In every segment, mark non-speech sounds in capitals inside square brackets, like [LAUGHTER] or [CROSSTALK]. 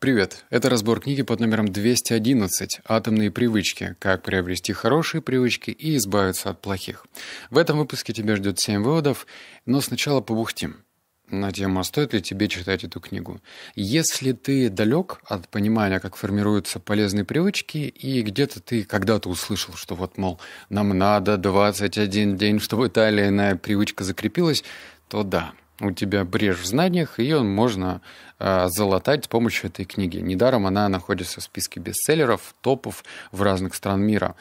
Привет, это разбор книги под номером 211 «Атомные привычки. Как приобрести хорошие привычки и избавиться от плохих». В этом выпуске тебя ждет 7 выводов, но сначала побухтим на тему, а стоит ли тебе читать эту книгу. Если ты далек от понимания, как формируются полезные привычки, и где-то ты когда-то услышал, что вот, мол, нам надо 21 день, чтобы та или иная привычка закрепилась, то да – у тебя брешь в знаниях, и ее можно э, залатать с помощью этой книги. Недаром она находится в списке бестселлеров, топов в разных стран мира.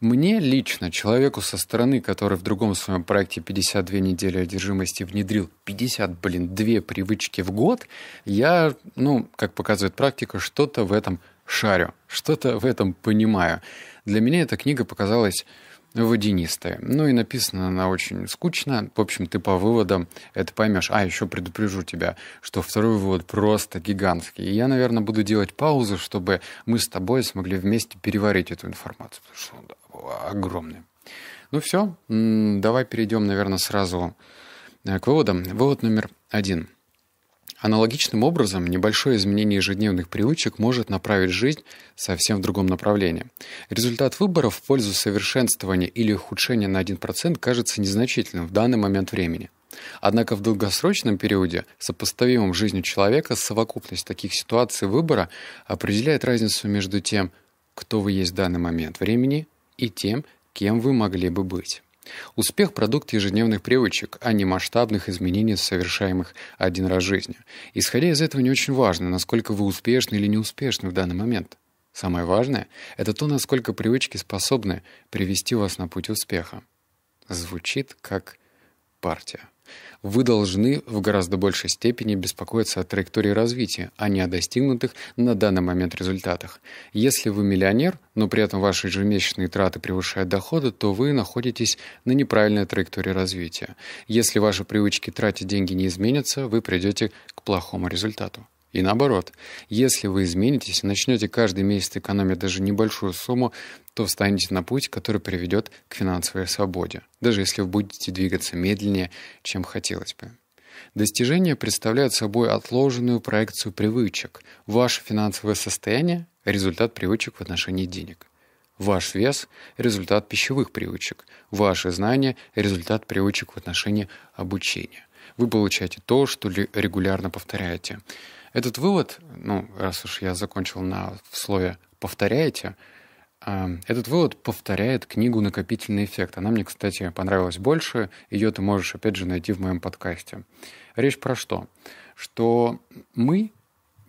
Мне лично, человеку со стороны, который в другом своем проекте 52 недели одержимости внедрил 50, блин, две привычки в год, я, ну, как показывает практика, что-то в этом шарю, что-то в этом понимаю. Для меня эта книга показалась водянистая. Ну и написано, она очень скучно. В общем, ты по выводам это поймешь. А, еще предупрежу тебя, что второй вывод просто гигантский. И я, наверное, буду делать паузы, чтобы мы с тобой смогли вместе переварить эту информацию, потому что он огромный. Ну, ну все, давай перейдем, наверное, сразу э, к выводам. Вывод номер один – Аналогичным образом, небольшое изменение ежедневных привычек может направить жизнь совсем в другом направлении. Результат выборов в пользу совершенствования или ухудшения на 1% кажется незначительным в данный момент времени. Однако в долгосрочном периоде, сопоставимом с жизнью человека, совокупность таких ситуаций выбора определяет разницу между тем, кто вы есть в данный момент времени, и тем, кем вы могли бы быть. Успех – продукт ежедневных привычек, а не масштабных изменений, совершаемых один раз в жизни. Исходя из этого, не очень важно, насколько вы успешны или неуспешны в данный момент. Самое важное – это то, насколько привычки способны привести вас на путь успеха. Звучит как партия. Вы должны в гораздо большей степени беспокоиться о траектории развития, а не о достигнутых на данный момент результатах. Если вы миллионер, но при этом ваши ежемесячные траты превышают доходы, то вы находитесь на неправильной траектории развития. Если ваши привычки тратить деньги не изменятся, вы придете к плохому результату. И наоборот, если вы изменитесь начнете каждый месяц экономить даже небольшую сумму, то встанете на путь, который приведет к финансовой свободе, даже если вы будете двигаться медленнее, чем хотелось бы. Достижения представляют собой отложенную проекцию привычек. Ваше финансовое состояние – результат привычек в отношении денег. Ваш вес – результат пищевых привычек. Ваши знания – результат привычек в отношении обучения. Вы получаете то, что регулярно повторяете. Этот вывод, ну, раз уж я закончил на в слове «повторяете», эм, этот вывод повторяет книгу «Накопительный эффект». Она мне, кстати, понравилась больше. Ее ты можешь, опять же, найти в моем подкасте. Речь про что? Что мы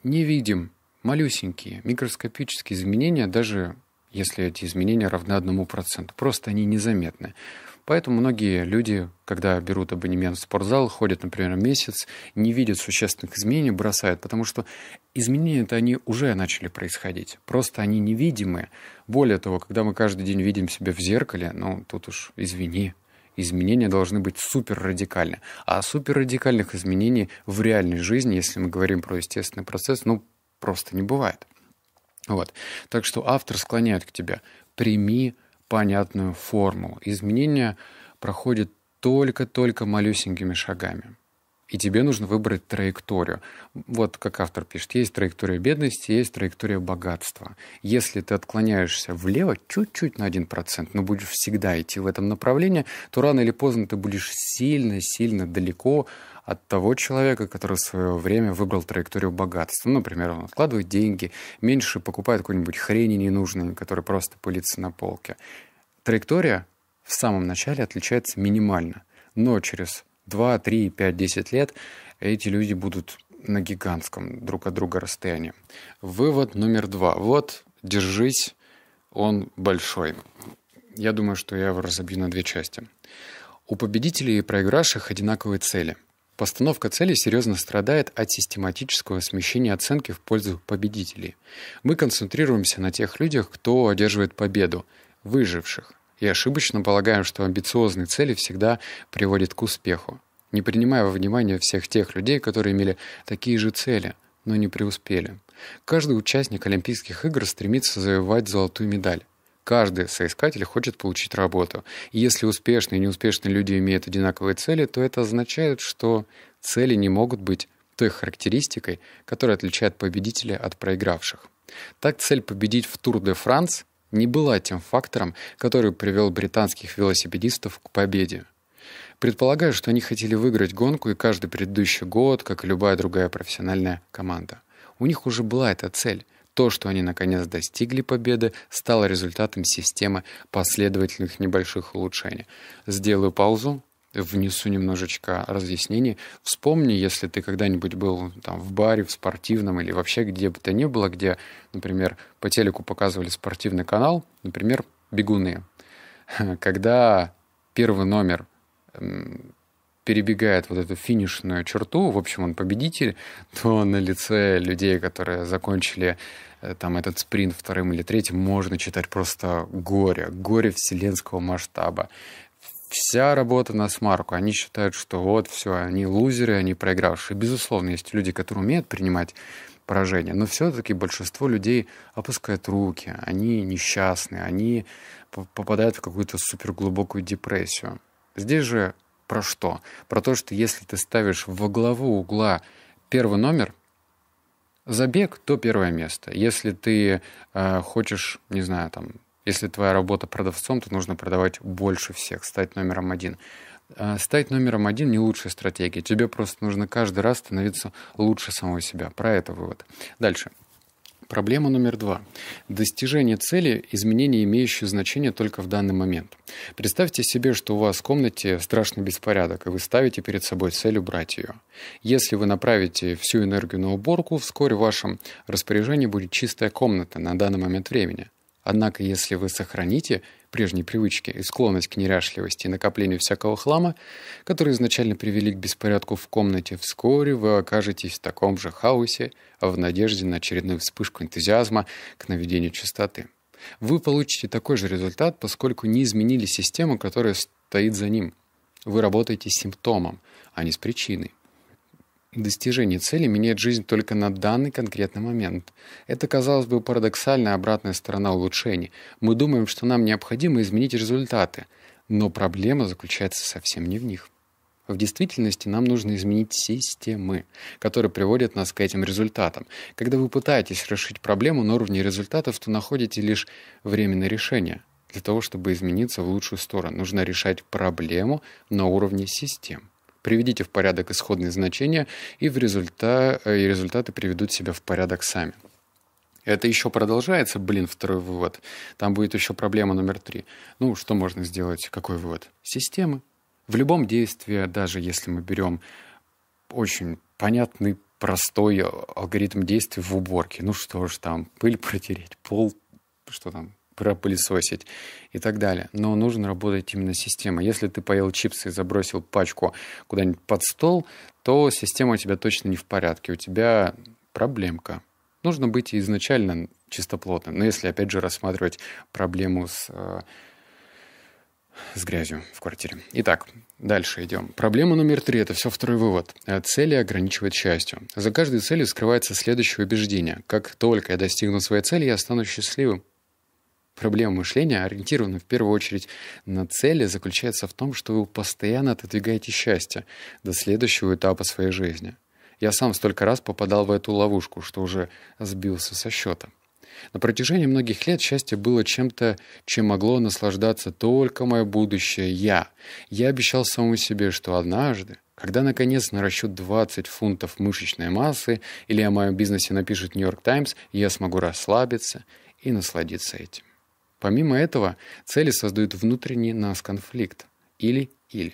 не видим малюсенькие микроскопические изменения, даже если эти изменения равны одному проценту. Просто они незаметны. Поэтому многие люди, когда берут абонемент в спортзал, ходят, например, месяц, не видят существенных изменений, бросают, потому что изменения-то они уже начали происходить. Просто они невидимые. Более того, когда мы каждый день видим себя в зеркале, ну, тут уж извини, изменения должны быть супер радикальны. А супер радикальных изменений в реальной жизни, если мы говорим про естественный процесс, ну, просто не бывает. Вот. Так что автор склоняет к тебе. Прими понятную формулу. Изменения проходят только-только малюсенькими шагами. И тебе нужно выбрать траекторию. Вот как автор пишет, есть траектория бедности, есть траектория богатства. Если ты отклоняешься влево чуть-чуть на 1%, но будешь всегда идти в этом направлении, то рано или поздно ты будешь сильно-сильно далеко от того человека, который в свое время выбрал траекторию богатства. Ну, например, он откладывает деньги, меньше покупает какую-нибудь хрень ненужную, которая просто пылится на полке. Траектория в самом начале отличается минимально, но через 2, 3, 5, 10 лет эти люди будут на гигантском друг от друга расстоянии. Вывод номер два. Вот, держись, он большой. Я думаю, что я его разобью на две части. У победителей и проигравших одинаковые цели – Постановка цели серьезно страдает от систематического смещения оценки в пользу победителей. Мы концентрируемся на тех людях, кто одерживает победу, выживших, и ошибочно полагаем, что амбициозные цели всегда приводят к успеху, не принимая во внимание всех тех людей, которые имели такие же цели, но не преуспели. Каждый участник Олимпийских игр стремится завоевать золотую медаль. Каждый соискатель хочет получить работу. И если успешные и неуспешные люди имеют одинаковые цели, то это означает, что цели не могут быть той характеристикой, которая отличает победителя от проигравших. Так цель победить в Тур де Франс не была тем фактором, который привел британских велосипедистов к победе. Предполагаю, что они хотели выиграть гонку и каждый предыдущий год, как и любая другая профессиональная команда. У них уже была эта цель, то, что они наконец достигли победы, стало результатом системы последовательных небольших улучшений. Сделаю паузу, внесу немножечко разъяснений. Вспомни, если ты когда-нибудь был там, в баре, в спортивном или вообще где бы то ни было, где, например, по телеку показывали спортивный канал, например, «Бегуны». [LAUGHS] Когда первый номер перебегает вот эту финишную черту, в общем, он победитель, [LAUGHS] то на лице людей, которые закончили э, там этот спринт вторым или третьим, можно читать просто горе, горе вселенского масштаба. Вся работа на смарку. Они считают, что вот все, они лузеры, они проигравшие. Безусловно, есть люди, которые умеют принимать поражение, но все-таки большинство людей опускают руки, они несчастны, они попадают в какую-то суперглубокую депрессию. Здесь же про что? Про то, что если ты ставишь во главу угла первый номер, забег, то первое место. Если ты э, хочешь, не знаю, там, если твоя работа продавцом, то нужно продавать больше всех, стать номером один. Э, стать номером один не лучшая стратегия. Тебе просто нужно каждый раз становиться лучше самого себя. Про это вывод. Дальше. Проблема номер два. Достижение цели – изменение, имеющее значение только в данный момент. Представьте себе, что у вас в комнате страшный беспорядок, и вы ставите перед собой цель убрать ее. Если вы направите всю энергию на уборку, вскоре в вашем распоряжении будет чистая комната на данный момент времени. Однако, если вы сохраните прежней привычке и склонность к неряшливости и накоплению всякого хлама, которые изначально привели к беспорядку в комнате, вскоре вы окажетесь в таком же хаосе, а в надежде на очередную вспышку энтузиазма к наведению чистоты. Вы получите такой же результат, поскольку не изменили систему, которая стоит за ним. Вы работаете с симптомом, а не с причиной достижение цели меняет жизнь только на данный конкретный момент. Это, казалось бы, парадоксальная обратная сторона улучшений. Мы думаем, что нам необходимо изменить результаты, но проблема заключается совсем не в них. В действительности нам нужно изменить системы, которые приводят нас к этим результатам. Когда вы пытаетесь решить проблему на уровне результатов, то находите лишь временное решение. Для того, чтобы измениться в лучшую сторону, нужно решать проблему на уровне систем приведите в порядок исходные значения, и, в результа... Э, и результаты приведут себя в порядок сами. Это еще продолжается, блин, второй вывод. Там будет еще проблема номер три. Ну, что можно сделать? Какой вывод? Системы. В любом действии, даже если мы берем очень понятный, простой э, алгоритм действий в уборке, ну что ж там, пыль [LAUGHS] протереть, пол, что там, пропылесосить и так далее. Но нужно работать именно система. Если ты поел чипсы и забросил пачку куда-нибудь под стол, то система у тебя точно не в порядке. У тебя проблемка. Нужно быть изначально чистоплотным. Но если, опять же, рассматривать проблему с, э, с грязью в квартире. Итак, дальше идем. Проблема номер три – это все второй вывод. Э, цели ограничивают счастью. За каждой целью скрывается следующее убеждение. Как только я достигну своей цели, я стану счастливым. Проблема мышления, ориентирована в первую очередь на цели, заключается в том, что вы постоянно отодвигаете счастье до следующего этапа своей жизни. Я сам столько раз попадал в эту ловушку, что уже сбился со счета. На протяжении многих лет счастье было чем-то, чем могло наслаждаться только мое будущее «я». Я обещал самому себе, что однажды, когда наконец наращу 20 фунтов мышечной массы или о моем бизнесе напишет «Нью-Йорк Таймс», я смогу расслабиться и насладиться этим. Помимо этого, цели создают внутренний нас конфликт или-или.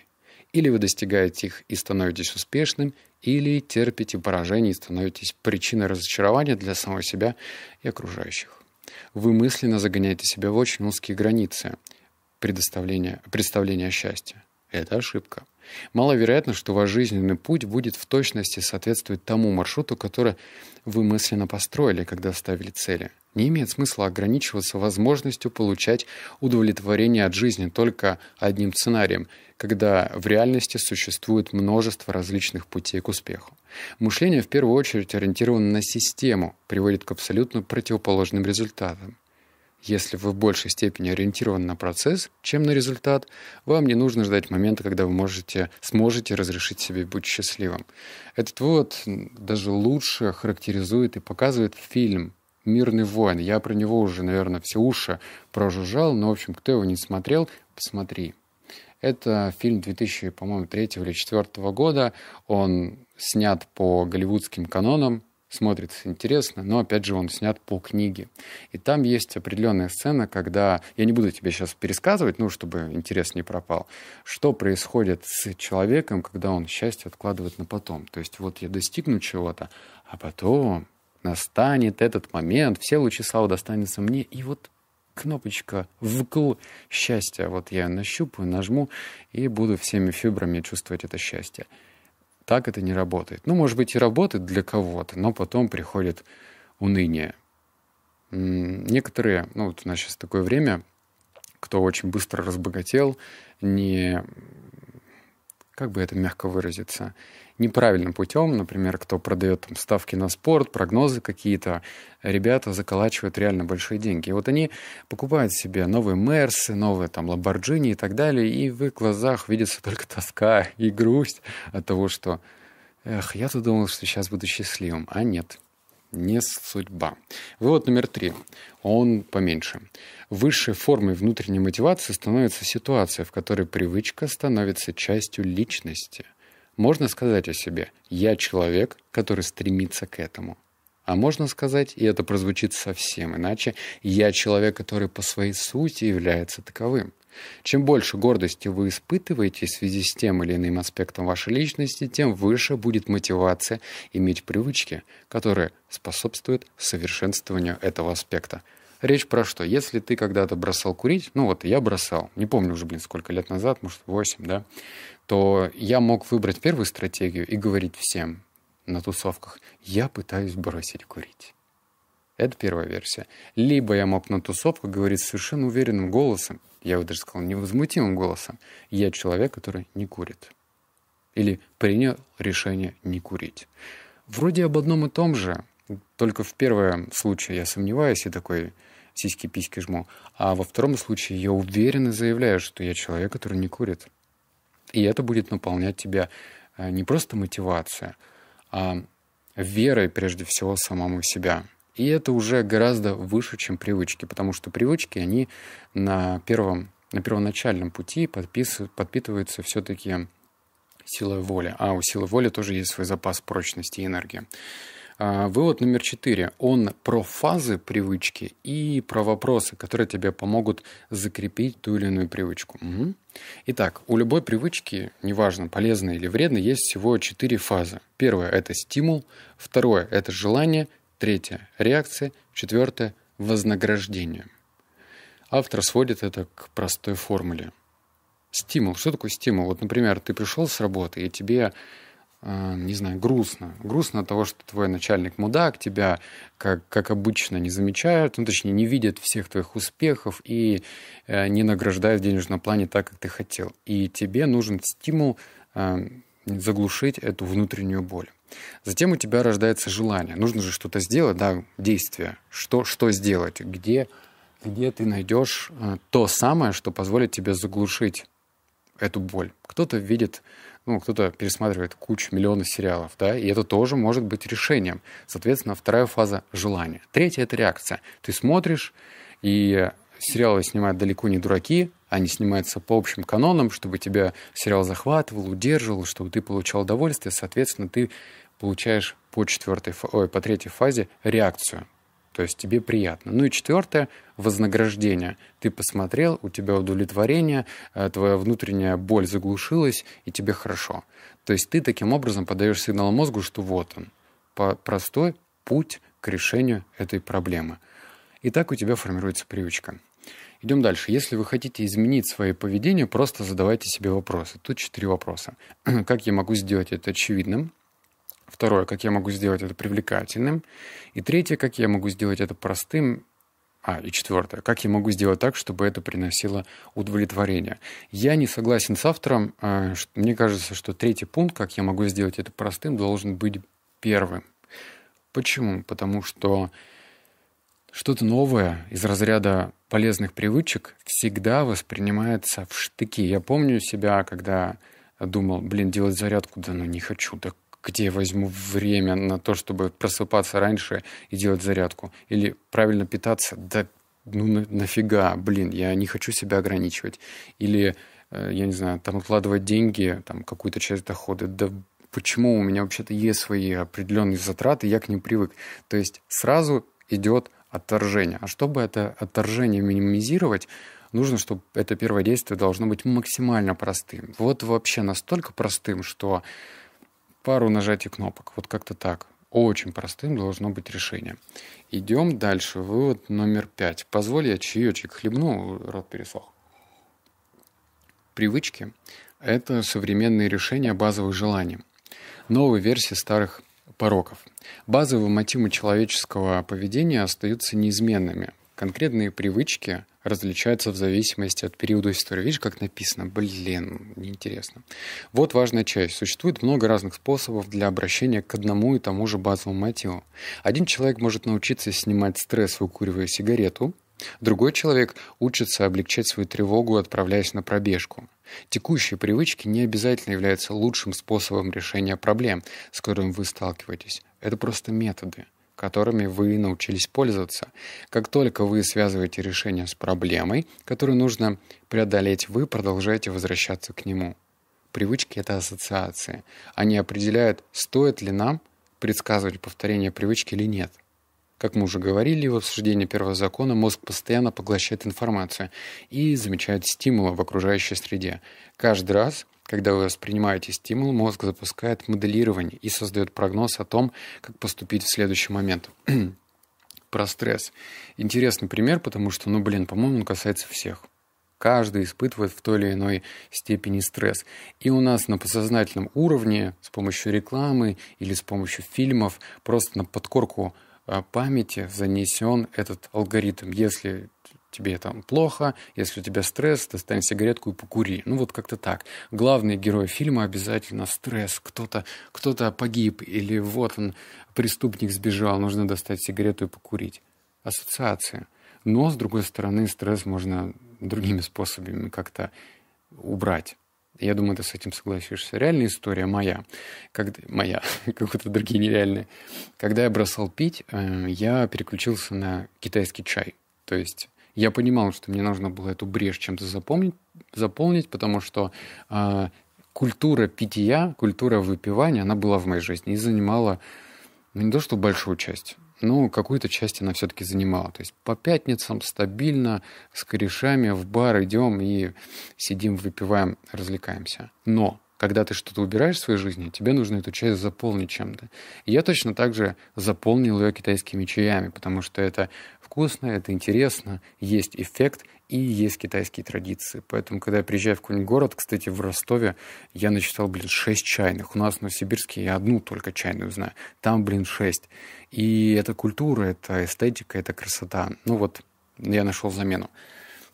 Или вы достигаете их и становитесь успешным, или терпите поражение и становитесь причиной разочарования для самого себя и окружающих. Вы мысленно загоняете себя в очень узкие границы предоставления, представления о счастье. Это ошибка. Маловероятно, что ваш жизненный путь будет в точности соответствовать тому маршруту, который вы мысленно построили, когда ставили цели. Не имеет смысла ограничиваться возможностью получать удовлетворение от жизни только одним сценарием, когда в реальности существует множество различных путей к успеху. Мышление в первую очередь ориентировано на систему, приводит к абсолютно противоположным результатам. Если вы в большей степени ориентированы на процесс, чем на результат, вам не нужно ждать момента, когда вы можете, сможете разрешить себе быть счастливым. Этот вывод даже лучше характеризует и показывает фильм «Мирный воин». Я про него уже, наверное, все уши прожужжал, но, в общем, кто его не смотрел, посмотри. Это фильм 2003 или 2004 года. Он снят по голливудским канонам, смотрится интересно, но опять же он снят по книге. И там есть определенная сцена, когда, я не буду тебе сейчас пересказывать, ну, чтобы интерес не пропал, что происходит с человеком, когда он счастье откладывает на потом. То есть вот я достигну чего-то, а потом настанет этот момент, все лучи славы достанется мне, и вот кнопочка вкл счастья. Вот я ее нащупаю, нажму и буду всеми фибрами чувствовать это счастье. Так это не работает. Ну, может быть, и работает для кого-то, но потом приходит уныние. Некоторые, ну, вот у нас сейчас такое время, кто очень быстро разбогател, не как бы это мягко выразиться, неправильным путем, например, кто продает там, ставки на спорт, прогнозы какие-то, ребята заколачивают реально большие деньги. И вот они покупают себе новые Мерсы, новые там Ламборджини и так далее, и в их глазах видится [LAUGHS] только тоска и грусть от того, что «Эх, я-то думал, что сейчас буду счастливым, а нет» не судьба. Вывод номер три. Он поменьше. Высшей формой внутренней мотивации становится ситуация, в которой привычка становится частью личности. Можно сказать о себе «я человек, который стремится к этому». А можно сказать, и это прозвучит совсем иначе, «я человек, который по своей сути является таковым». Чем больше гордости вы испытываете в связи с тем или иным аспектом вашей личности, тем выше будет мотивация иметь привычки, которые способствуют совершенствованию этого аспекта. Речь про что? Если ты когда-то бросал курить, ну вот я бросал, не помню уже, блин, сколько лет назад, может, 8, да, то я мог выбрать первую стратегию и говорить всем на тусовках, я пытаюсь бросить курить. Это первая версия. Либо я мог на тусовку говорить совершенно уверенным голосом, я бы даже сказал, невозмутимым голосом, я человек, который не курит. Или принял решение не курить. Вроде об одном и том же, только в первом случае я сомневаюсь и такой сиськи-письки жму, а во втором случае я уверенно заявляю, что я человек, который не курит. И это будет наполнять тебя э, не просто мотивация, а верой прежде всего самому себя – и это уже гораздо выше, чем привычки, потому что привычки, они на первом, на первоначальном пути подпитываются все-таки силой воли. А у силы воли тоже есть свой запас прочности и энергии. А, вывод номер четыре. Он про фазы привычки и про вопросы, которые тебе помогут закрепить ту или иную привычку. Угу. Итак, у любой привычки, неважно, полезной или вредной, есть всего четыре фазы. Первое – это стимул. Второе – это желание. Третье – реакция. Четвертое – вознаграждение. Автор сводит это к простой формуле. Стимул. Что такое стимул? Вот, например, ты пришел с работы, и тебе а, не знаю, грустно. Грустно от того, что твой начальник мудак, тебя, как, как обычно, не замечают, ну, точнее, не видят всех твоих успехов и э, не награждают в денежном плане так, как ты хотел. И тебе нужен стимул э, заглушить эту внутреннюю боль. Затем у тебя рождается желание. Нужно же что-то сделать, да, действие. Что, что сделать? Где, где ты найдешь э, то самое, что позволит тебе заглушить эту боль? Кто-то видит, ну, кто-то пересматривает кучу, миллионы сериалов, да, и это тоже может быть решением. Соответственно, вторая фаза — желание. Третья — это реакция. Ты смотришь, и сериалы снимают далеко не дураки, а не снимается по общим канонам, чтобы тебя сериал захватывал, удерживал, чтобы ты получал удовольствие, соответственно, ты получаешь по четвертой, ой, по третьей фазе реакцию. То есть тебе приятно. Ну и четвертое – вознаграждение. Ты посмотрел, у тебя удовлетворение, э, твоя внутренняя боль заглушилась, и тебе хорошо. То есть ты таким образом подаешь сигнал мозгу, что вот он, простой путь к решению этой проблемы. И так у тебя формируется привычка. Идем дальше. Если вы хотите изменить свое поведение, просто задавайте себе вопросы. Тут четыре вопроса. [CLEARS THROAT] Как я могу сделать это очевидным? Второе, как я могу сделать это привлекательным? И третье, как я могу сделать это простым а, и четвертое. Как я могу сделать так, чтобы это приносило удовлетворение? Я не согласен с автором. Э, мне кажется, что третий пункт, как я могу сделать это простым, должен быть первым. Почему? Потому что что-то новое из разряда полезных привычек всегда воспринимается в штыки. Я помню себя, когда думал, блин, делать зарядку, да ну не хочу, да где я возьму время на то, чтобы просыпаться раньше и делать зарядку? Или правильно питаться, да ну на, нафига, блин, я не хочу себя ограничивать. Или, э, я не знаю, там откладывать деньги, там какую-то часть дохода, да почему у меня вообще-то есть свои определенные затраты, я к ним привык. То есть сразу идет отторжения. А чтобы это отторжение минимизировать, нужно, чтобы это первое действие должно быть максимально простым. Вот вообще настолько простым, что пару нажатий кнопок, вот как-то так. Очень простым должно быть решение. Идем дальше. Вывод номер пять. Позволь, я чаечек хлебну, рот пересох. Привычки – это современные решения базовых желаний. Новые версии старых пороков. Базовые мотивы человеческого поведения остаются неизменными. Конкретные привычки различаются в зависимости от периода истории. Видишь, как написано? Блин, неинтересно. Вот важная часть. Существует много разных способов для обращения к одному и тому же базовому мотиву. Один человек может научиться снимать стресс, выкуривая сигарету – Другой человек учится облегчать свою тревогу, отправляясь на пробежку. Текущие привычки не обязательно являются лучшим способом решения проблем, с которыми вы сталкиваетесь. Это просто методы, которыми вы научились пользоваться. Как только вы связываете решение с проблемой, которую нужно преодолеть, вы продолжаете возвращаться к нему. Привычки — это ассоциации. Они определяют, стоит ли нам предсказывать повторение привычки или нет — как мы уже говорили, в обсуждении первого закона мозг постоянно поглощает информацию и замечает стимулы в окружающей среде. Каждый раз, когда вы воспринимаете стимул, мозг запускает моделирование и создает прогноз о том, как поступить в следующий момент. [CLEARS THROAT] Про стресс. Интересный пример, потому что, ну, блин, по-моему, он касается всех каждый испытывает в той или иной степени стресс. И у нас на подсознательном уровне с помощью рекламы или с помощью фильмов просто на подкорку а, памяти занесен этот алгоритм. Если тебе там плохо, если у тебя стресс, достань сигаретку и покури. Ну вот как-то так. Главный герой фильма обязательно стресс. Кто-то кто то погиб или вот он, преступник сбежал, нужно достать сигарету и покурить. Ассоциация. Но, с другой стороны, стресс можно другими способами как-то убрать. Я думаю, ты с этим согласишься. Реальная история моя. как моя, [LAUGHS] как будто другие нереальные. Когда я бросал пить, э, я переключился на китайский чай. То есть я понимал, что мне нужно было эту брешь чем-то запомнить, заполнить, потому что э, культура питья, культура выпивания, она была в моей жизни и занимала ну, не то что большую часть, но какую-то часть она все-таки занимала. То есть по пятницам стабильно с корешами в бар идем и сидим, выпиваем, развлекаемся. Но когда ты что-то убираешь в своей жизни, тебе нужно эту часть заполнить чем-то. я точно так же заполнил ее китайскими чаями, потому что это вкусно, это интересно, есть эффект, и есть китайские традиции. Поэтому, когда я приезжаю в какой-нибудь город, кстати, в Ростове, я насчитал, блин, шесть чайных. У нас в Новосибирске я одну только чайную знаю. Там, блин, шесть. И это культура, это эстетика, это красота. Ну вот, я нашел замену.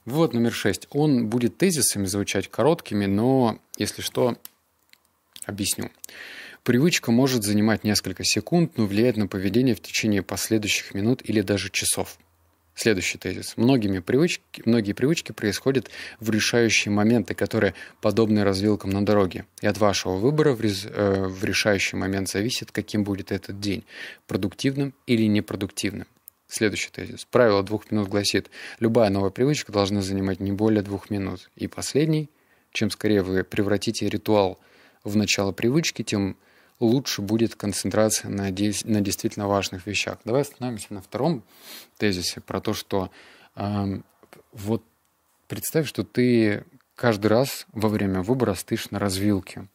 Вот номер шесть. Он будет тезисами звучать короткими, но, если что, объясню. Привычка может занимать несколько секунд, но влияет на поведение в течение последующих минут или даже часов. Следующий тезис. Многими привычки, многие привычки происходят в решающие моменты, которые подобны развилкам на дороге. И от вашего выбора в, рез, э, в решающий момент зависит, каким будет этот день – продуктивным или непродуктивным. Следующий тезис. Правило двух минут гласит, любая новая привычка должна занимать не более двух минут. И последний. Чем скорее вы превратите ритуал в начало привычки, тем лучше будет концентрация на, на действительно важных вещах. Давай остановимся на втором тезисе про то, что э, вот представь, что ты каждый раз во время выбора стоишь на развилке.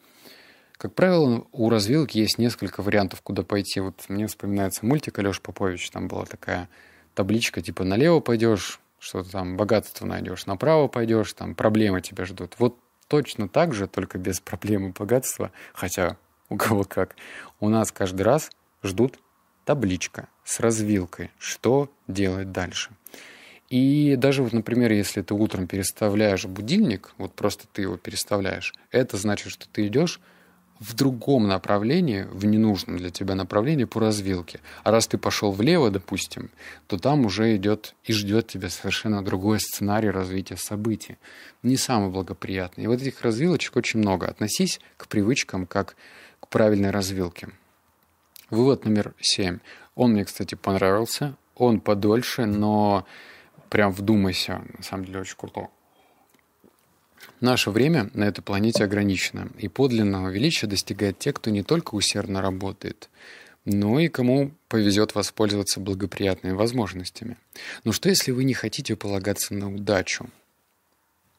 Как правило, у развилки есть несколько вариантов, куда пойти. Вот мне вспоминается мультик Алеша Попович, там была такая табличка, типа налево пойдешь, что-то там богатство найдешь, направо пойдешь, там проблемы тебя ждут. Вот точно так же, только без проблемы богатства, хотя у кого как. У нас каждый раз ждут табличка с развилкой, что делать дальше. И даже вот, например, если ты утром переставляешь будильник, вот просто ты его переставляешь, это значит, что ты идешь в другом направлении, в ненужном для тебя направлении по развилке. А раз ты пошел влево, допустим, то там уже идет и ждет тебя совершенно другой сценарий развития событий. Не самый благоприятный. И вот этих развилочек очень много. Относись к привычкам как правильной развилке. Вывод номер семь. Он мне, кстати, понравился. Он подольше, но прям вдумайся. На самом деле очень круто. Наше время на этой планете ограничено, и подлинного величия достигают те, кто не только усердно работает, но и кому повезет воспользоваться благоприятными возможностями. Но ну что, если вы не хотите полагаться на удачу?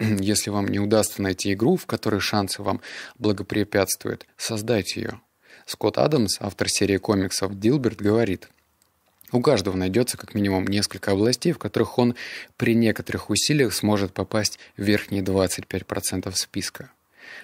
[CLEARS THROAT] если вам не удастся найти игру, в которой шансы вам благопрепятствуют, создайте ее. Скотт Адамс, автор серии комиксов «Дилберт», говорит – у каждого найдется как минимум несколько областей, в которых он при некоторых усилиях сможет попасть в верхние 25% списка.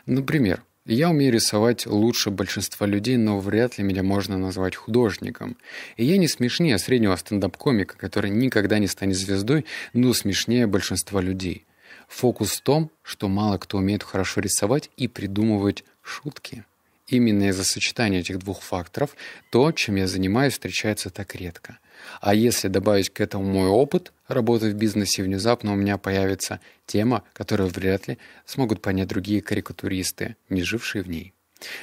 Например, я умею рисовать лучше большинства людей, но вряд ли меня можно назвать художником. И я не смешнее среднего стендап-комика, который никогда не станет звездой, но смешнее большинства людей. Фокус в том, что мало кто умеет хорошо рисовать и придумывать шутки. Именно из-за сочетания этих двух факторов то, чем я занимаюсь, встречается так редко. А если добавить к этому мой опыт работы в бизнесе, внезапно у меня появится тема, которую вряд ли смогут понять другие карикатуристы, не жившие в ней.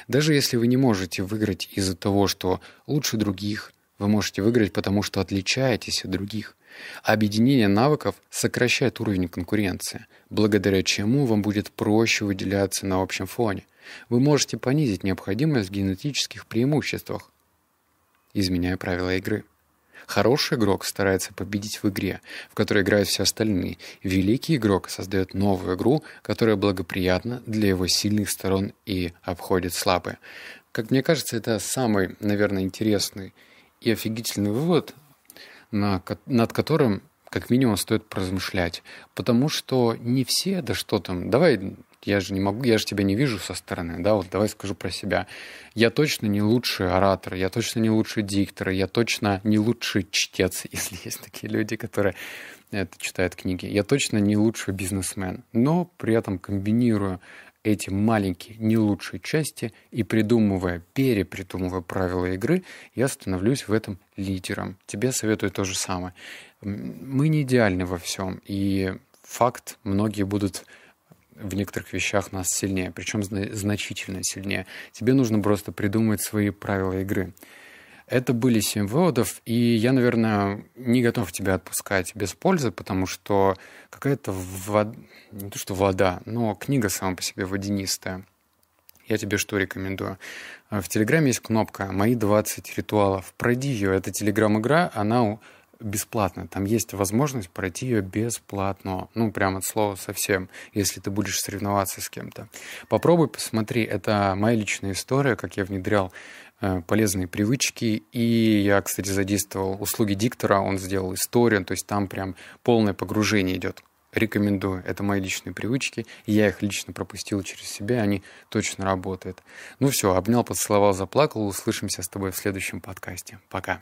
Даже если вы не можете выиграть из-за того, что лучше других, вы можете выиграть потому, что отличаетесь от других – Объединение навыков сокращает уровень конкуренции, благодаря чему вам будет проще выделяться на общем фоне. Вы можете понизить необходимость в генетических преимуществах, изменяя правила игры. Хороший игрок старается победить в игре, в которой играют все остальные. Великий игрок создает новую игру, которая благоприятна для его сильных сторон и обходит слабые. Как мне кажется, это самый, наверное, интересный и офигительный вывод над которым как минимум стоит поразмышлять. Потому что не все, да что там, давай, я же не могу, я же тебя не вижу со стороны, да, вот давай скажу про себя. Я точно не лучший оратор, я точно не лучший диктор, я точно не лучший чтец, [LAUGHS] если есть такие люди, которые это читают книги. Я точно не лучший бизнесмен, но при этом комбинирую эти маленькие, не лучшие части и придумывая, перепридумывая правила игры, я становлюсь в этом лидером. Тебе советую то же самое. Мы не идеальны во всем, и факт, многие будут в некоторых вещах нас сильнее, причем значительно сильнее. Тебе нужно просто придумать свои правила игры. Это были семь выводов, и я, наверное, не готов тебя отпускать без пользы, потому что какая-то вода, не то что вода, но книга сама по себе водянистая. Я тебе что рекомендую? А, в Телеграме есть кнопка «Мои 20 ритуалов». Пройди ее. Это Телеграм-игра, она бесплатно. Там есть возможность пройти ее бесплатно. Ну, прямо от слова совсем, если ты будешь соревноваться с кем-то. Попробуй, посмотри. Это моя личная история, как я внедрял Э, полезные привычки. И я, кстати, задействовал услуги диктора, он сделал историю, то есть там прям полное погружение идет. Рекомендую. Это мои личные привычки. я их лично пропустил через себя, они точно работают. Ну все, обнял, поцеловал, заплакал. Услышимся с тобой в следующем подкасте. Пока.